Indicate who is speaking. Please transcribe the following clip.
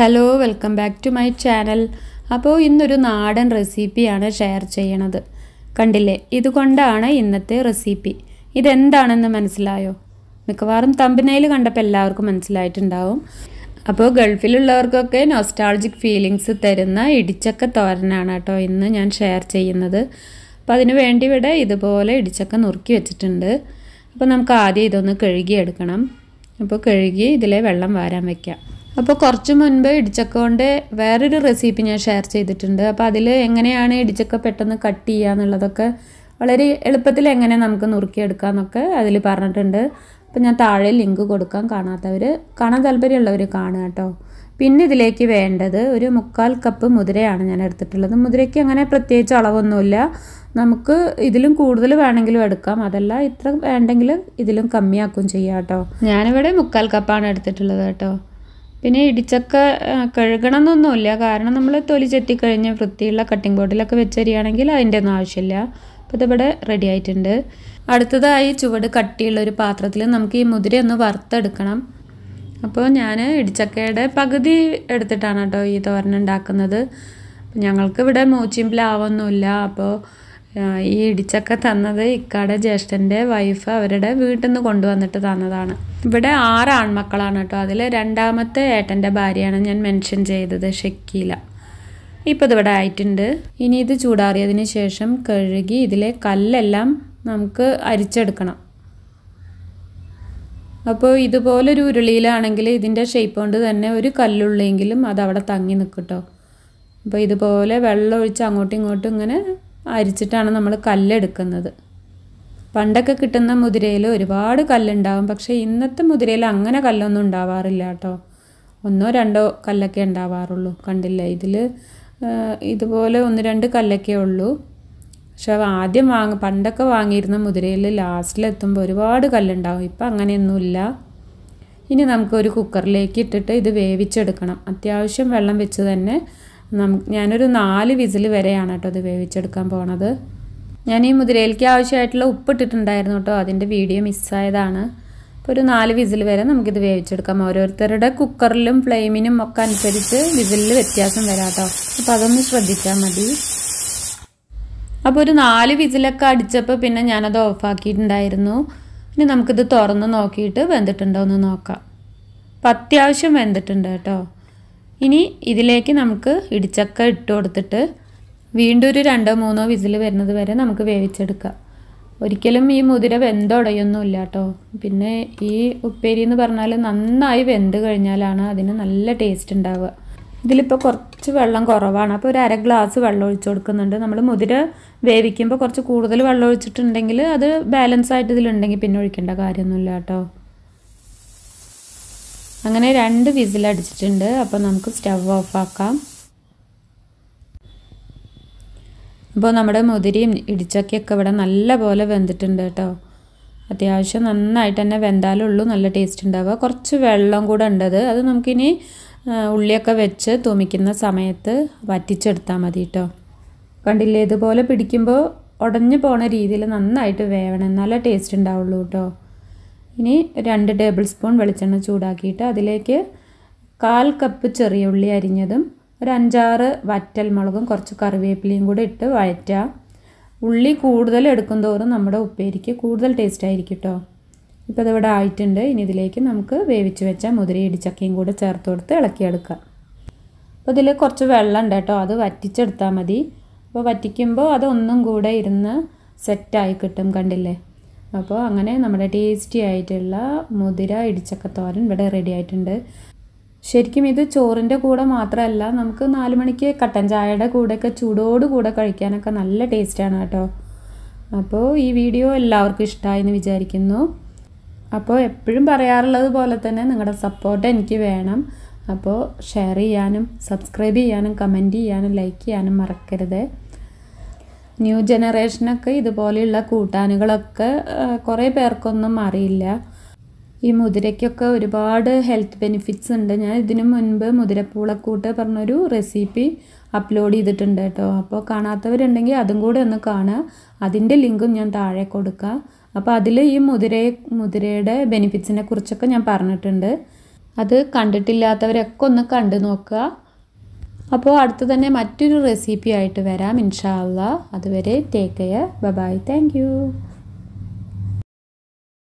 Speaker 1: hello welcome back to my channel അപ്പോൾ ഇന്നൊരു നാടൻ റെസിപ്പിയാണ് ഷെയർ ചെയ്യണത് കണ്ടില്ലേ ഇതുകൊണ്ടാണ് ഇന്നത്തെ റെസിപ്പി ഇതെന്താണെന്ന് മനസ്സിലായോ മിക്കവാറും തമ്പിനയിൽ കണ്ടപ്പോൾ എല്ലാവർക്കും മനസ്സിലായിട്ടുണ്ടാവും അപ്പോൾ ഗൾഫിലുള്ളവർക്കൊക്കെ നോസ്റ്റാൾജിക് ഫീലിങ്സ് തരുന്ന ഇടിച്ചക്ക തോരനാണ് കേട്ടോ ഇന്ന് ഞാൻ ഷെയർ ചെയ്യുന്നത് അപ്പോൾ അതിന് വേണ്ടി ഇവിടെ ഇതുപോലെ ഇടിച്ചക്ക നുറുക്കി വെച്ചിട്ടുണ്ട് അപ്പോൾ നമുക്ക് ആദ്യം ഇതൊന്ന് കഴുകിയെടുക്കണം അപ്പോൾ കഴുകി ഇതിലെ വെള്ളം വാരാൻ വയ്ക്കാം അപ്പോൾ കുറച്ച് മുൻപ് ഇടിച്ചക്കൊണ്ടേ വേറൊരു റെസിപ്പി ഞാൻ ഷെയർ ചെയ്തിട്ടുണ്ട് അപ്പോൾ അതിൽ എങ്ങനെയാണ് ഇടിച്ചക്ക പെട്ടെന്ന് കട്ട് ചെയ്യുക എന്നുള്ളതൊക്കെ വളരെ എളുപ്പത്തിൽ എങ്ങനെ നമുക്ക് എന്നൊക്കെ അതിൽ പറഞ്ഞിട്ടുണ്ട് അപ്പോൾ ഞാൻ താഴെ ലിങ്ക് കൊടുക്കാം കാണാത്തവർ കാണാൻ താല്പര്യമുള്ളവർ കാണുക കേട്ടോ പിന്നെ ഇതിലേക്ക് വേണ്ടത് ഒരു മുക്കാൽ കപ്പ് മുതിരയാണ് ഞാൻ എടുത്തിട്ടുള്ളത് മുതിരയ്ക്ക് അങ്ങനെ പ്രത്യേകിച്ച് അളവൊന്നുമില്ല നമുക്ക് ഇതിലും കൂടുതൽ വേണമെങ്കിലും എടുക്കാം അതല്ല ഇത്ര വേണ്ടെങ്കിൽ ഇതിലും കമ്മിയാക്കും ചെയ്യാം കേട്ടോ ഞാനിവിടെ മുക്കാൽ കപ്പാണ് എടുത്തിട്ടുള്ളത് കേട്ടോ പിന്നെ ഇടിച്ചക്ക കഴുകണം എന്നൊന്നുമില്ല കാരണം നമ്മൾ തൊലി ചെത്തിക്കഴിഞ്ഞ് വൃത്തിയുള്ള കട്ടിംഗ് ബോർഡിലൊക്കെ വെച്ചരികയാണെങ്കിൽ അതിൻ്റെ ഒന്നും ആവശ്യമില്ല അപ്പോൾ ഇതിവിടെ റെഡി ആയിട്ടുണ്ട് അടുത്തതായി ചുവട് കട്ടിയുള്ള ഒരു പാത്രത്തിൽ നമുക്ക് ഈ മുതിര ഒന്ന് വറുത്തെടുക്കണം അപ്പോൾ ഞാൻ ഇടിച്ചക്കയുടെ പകുതി എടുത്തിട്ടാണ് കേട്ടോ ഈ തോരൻ ഉണ്ടാക്കുന്നത് ഞങ്ങൾക്ക് ഇവിടെ മൂച്ചിയും പ്ലാവൊന്നുമില്ല അപ്പോൾ ഈ ഇടിച്ചക്ക തന്നത് ഇക്കാടെ ജ്യേഷ്ഠൻ്റെ വൈഫ് അവരുടെ വീട്ടിൽ നിന്ന് കൊണ്ടുവന്നിട്ട് തന്നതാണ് ഇവിടെ ആറ് ആൺമക്കളാണ് കേട്ടോ അതിൽ രണ്ടാമത്തെ ഏട്ടൻ്റെ ഭാര്യയാണ് ഞാൻ മെൻഷൻ ചെയ്തത് ഷക്കീല ഇപ്പോൾ ഇതിവിടെ ആയിട്ടുണ്ട് ഇനി ഇത് ചൂടാറിയതിന് ശേഷം കഴുകി ഇതിലെ കല്ലെല്ലാം നമുക്ക് അരിച്ചെടുക്കണം അപ്പോൾ ഇതുപോലൊരു ഉരുളിയിലാണെങ്കിൽ ഇതിൻ്റെ ഷേപ്പ് കൊണ്ട് തന്നെ ഒരു കല്ലുള്ളെങ്കിലും അതവിടെ തങ്ങി നിൽക്കട്ടോ അപ്പോൾ ഇതുപോലെ വെള്ളം ഒഴിച്ച് അങ്ങോട്ടും ഇങ്ങോട്ടും ഇങ്ങനെ അരിച്ചിട്ടാണ് നമ്മൾ കല്ലെടുക്കുന്നത് പണ്ടൊക്കെ കിട്ടുന്ന മുതിരയിൽ ഒരുപാട് കല്ലുണ്ടാവും പക്ഷേ ഇന്നത്തെ മുതിരയിൽ അങ്ങനെ കല്ലൊന്നും ഉണ്ടാവാറില്ല കേട്ടോ ഒന്നോ രണ്ടോ കല്ലൊക്കെ ഉണ്ടാവാറുള്ളൂ കണ്ടില്ല ഇതിൽ ഇതുപോലെ ഒന്ന് രണ്ട് കല്ലൊക്കെ ഉള്ളൂ പക്ഷെ ആദ്യം വാങ്ങ പണ്ടൊക്കെ വാങ്ങിയിരുന്ന മുതിരയിൽ ലാസ്റ്റിലെത്തുമ്പോൾ ഒരുപാട് കല്ലുണ്ടാവും ഇപ്പം അങ്ങനെയൊന്നുമില്ല ഇനി നമുക്കൊരു കുക്കറിലേക്ക് ഇട്ടിട്ട് ഇത് വേവിച്ചെടുക്കണം അത്യാവശ്യം വെള്ളം വെച്ച് തന്നെ നമുക്ക് ഞാനൊരു നാല് വിസിൽ വരെയാണ് കേട്ടോ ഇത് വേവിച്ചെടുക്കാൻ പോണത് ഞാൻ ഈ മുതിരയിലേക്ക് ആവശ്യമായിട്ടുള്ള ഉപ്പിട്ടിട്ടുണ്ടായിരുന്നു കേട്ടോ അതിൻ്റെ വീഡിയോ മിസ്സായതാണ് അപ്പോൾ ഒരു നാല് വിസിൽ വരെ നമുക്കിത് വേവിച്ചെടുക്കാം ഓരോരുത്തരുടെ കുക്കറിലും ഫ്ലെയിമിനും ഒക്കെ അനുസരിച്ച് വിസിലിൽ വ്യത്യാസം വരാം കേട്ടോ അപ്പോൾ അതൊന്ന് ശ്രദ്ധിച്ചാൽ മതി അപ്പോൾ ഒരു നാല് വിസിലൊക്കെ അടിച്ചപ്പോൾ പിന്നെ ഞാനത് ഓഫാക്കിയിട്ടുണ്ടായിരുന്നു ഇനി നമുക്കിത് തുറന്ന് നോക്കിയിട്ട് വെന്തിട്ടുണ്ടോ എന്ന് നോക്കാം അപ്പം അത്യാവശ്യം വെന്തിട്ടുണ്ട് കേട്ടോ ഇനി ഇതിലേക്ക് നമുക്ക് ഇടിച്ചക്ക ഇട്ട് കൊടുത്തിട്ട് വീണ്ടും ഒരു രണ്ടോ മൂന്നോ വിസിൽ വരുന്നത് വരെ നമുക്ക് വേവിച്ചെടുക്കാം ഒരിക്കലും ഈ മുതിര ഇല്ല കേട്ടോ പിന്നെ ഈ ഉപ്പേരി എന്ന് പറഞ്ഞാൽ നന്നായി വെന്ത് കഴിഞ്ഞാലാണ് അതിന് നല്ല ടേസ്റ്റ് ഉണ്ടാവുക ഇതിലിപ്പോൾ കുറച്ച് വെള്ളം കുറവാണ് അപ്പോൾ ഒരു അര ഗ്ലാസ് വെള്ളം ഒഴിച്ചു കൊടുക്കുന്നുണ്ട് നമ്മൾ മുതിര വേവിക്കുമ്പോൾ കുറച്ച് കൂടുതൽ വെള്ളം ഒഴിച്ചിട്ടുണ്ടെങ്കിൽ അത് ബാലൻസ് ആയിട്ട് ഇതിലുണ്ടെങ്കിൽ പിന്നെ ഒഴിക്കേണ്ട കാര്യമൊന്നുമില്ല കേട്ടോ അങ്ങനെ രണ്ട് വിസിലടിച്ചിട്ടുണ്ട് അപ്പോൾ നമുക്ക് സ്റ്റവ് ഓഫ് ആക്കാം ഇപ്പോൾ നമ്മുടെ മുതിരിയും ഇടിച്ചക്കൊക്കെ ഇവിടെ നല്ല പോലെ വെന്തിട്ടുണ്ട് കേട്ടോ അത്യാവശ്യം നന്നായിട്ട് തന്നെ വെന്താലേ ഉള്ളൂ നല്ല ടേസ്റ്റ് ഉണ്ടാവുക കുറച്ച് വെള്ളം കൂടെ ഉണ്ടത് അത് നമുക്കിനി ഉള്ളിയൊക്കെ വെച്ച് തുമിക്കുന്ന സമയത്ത് വറ്റിച്ചെടുത്താൽ മതി കേട്ടോ കണ്ടില്ലേ ഇതുപോലെ പിടിക്കുമ്പോൾ ഉടഞ്ഞു പോണ രീതിയിൽ നന്നായിട്ട് വേവണം എന്നാലേ ടേസ്റ്റ് ഉണ്ടാവുള്ളൂ കേട്ടോ ഇനി രണ്ട് ടേബിൾ സ്പൂൺ വെളിച്ചെണ്ണ ചൂടാക്കിയിട്ട് അതിലേക്ക് കാൽ കപ്പ് ചെറിയ ഉള്ളി അരിഞ്ഞതും ഒരു അഞ്ചാറ് വറ്റൽ മുളകും കുറച്ച് കറിവേപ്പിലയും കൂടെ ഇട്ട് വഴറ്റുക ഉള്ളി കൂടുതൽ എടുക്കും തോറും നമ്മുടെ ഉപ്പേരിക്ക് കൂടുതൽ ടേസ്റ്റ് ആയിരിക്കും കേട്ടോ ഇപ്പോൾ അതിവിടെ ആയിട്ടുണ്ട് ഇനി ഇതിലേക്ക് നമുക്ക് വേവിച്ച് വെച്ച മുതിരി ഇടിച്ചക്കയും കൂടെ ചേർത്ത് കൊടുത്ത് ഇളക്കിയെടുക്കുക അപ്പോൾ ഇതിൽ കുറച്ച് വെള്ളം ഉണ്ട് കേട്ടോ അത് വറ്റിച്ചെടുത്താൽ മതി അപ്പോൾ വറ്റിക്കുമ്പോൾ അതൊന്നും കൂടെ ഇരുന്ന് സെറ്റായി കിട്ടും കണ്ടില്ലേ അപ്പോൾ അങ്ങനെ നമ്മുടെ ടേസ്റ്റി ആയിട്ടുള്ള മുതിര ഇടിച്ചക്കത്തോരൻ തോരൻ ഇവിടെ റെഡി ആയിട്ടുണ്ട് ശരിക്കും ഇത് ചോറിൻ്റെ കൂടെ മാത്രമല്ല നമുക്ക് നാല് മണിക്ക് കട്ടൻ ചായയുടെ കൂടെയൊക്കെ ചൂടോടുകൂടെ കഴിക്കാനൊക്കെ നല്ല ടേസ്റ്റാണ് കേട്ടോ അപ്പോൾ ഈ വീഡിയോ എല്ലാവർക്കും ഇഷ്ടമായെന്ന് വിചാരിക്കുന്നു അപ്പോൾ എപ്പോഴും പറയാറുള്ളത് പോലെ തന്നെ നിങ്ങളുടെ സപ്പോർട്ട് എനിക്ക് വേണം അപ്പോൾ ഷെയർ ചെയ്യാനും സബ്സ്ക്രൈബ് ചെയ്യാനും കമൻറ്റ് ചെയ്യാനും ലൈക്ക് ചെയ്യാനും മറക്കരുത് ന്യൂ ജനറേഷനൊക്കെ ഇതുപോലെയുള്ള കൂട്ടാനുകളൊക്കെ കുറേ പേർക്കൊന്നും അറിയില്ല ഈ മുതിരയ്ക്കൊക്കെ ഒരുപാട് ഹെൽത്ത് ബെനിഫിറ്റ്സ് ഉണ്ട് ഞാൻ ഇതിനു മുൻപ് മുതിരപ്പൂളക്കൂട്ട് പറഞ്ഞൊരു റെസിപ്പി അപ്ലോഡ് ചെയ്തിട്ടുണ്ട് കേട്ടോ അപ്പോൾ കാണാത്തവരുണ്ടെങ്കിൽ അതും കൂടെ ഒന്ന് കാണുക അതിൻ്റെ ലിങ്കും ഞാൻ താഴെ കൊടുക്കുക അപ്പോൾ അതിൽ ഈ മുതിരയെ മുതിരയുടെ ബെനിഫിറ്റ്സിനെ കുറിച്ചൊക്കെ ഞാൻ പറഞ്ഞിട്ടുണ്ട് അത് കണ്ടിട്ടില്ലാത്തവരൊക്കെ ഒന്ന് കണ്ടു നോക്കുക അപ്പോൾ അടുത്ത് തന്നെ മറ്റൊരു റെസിപ്പി ആയിട്ട് വരാം ഇൻഷാല്ല അതുവരെ ടേക്ക് കെയർ ബൈ താങ്ക്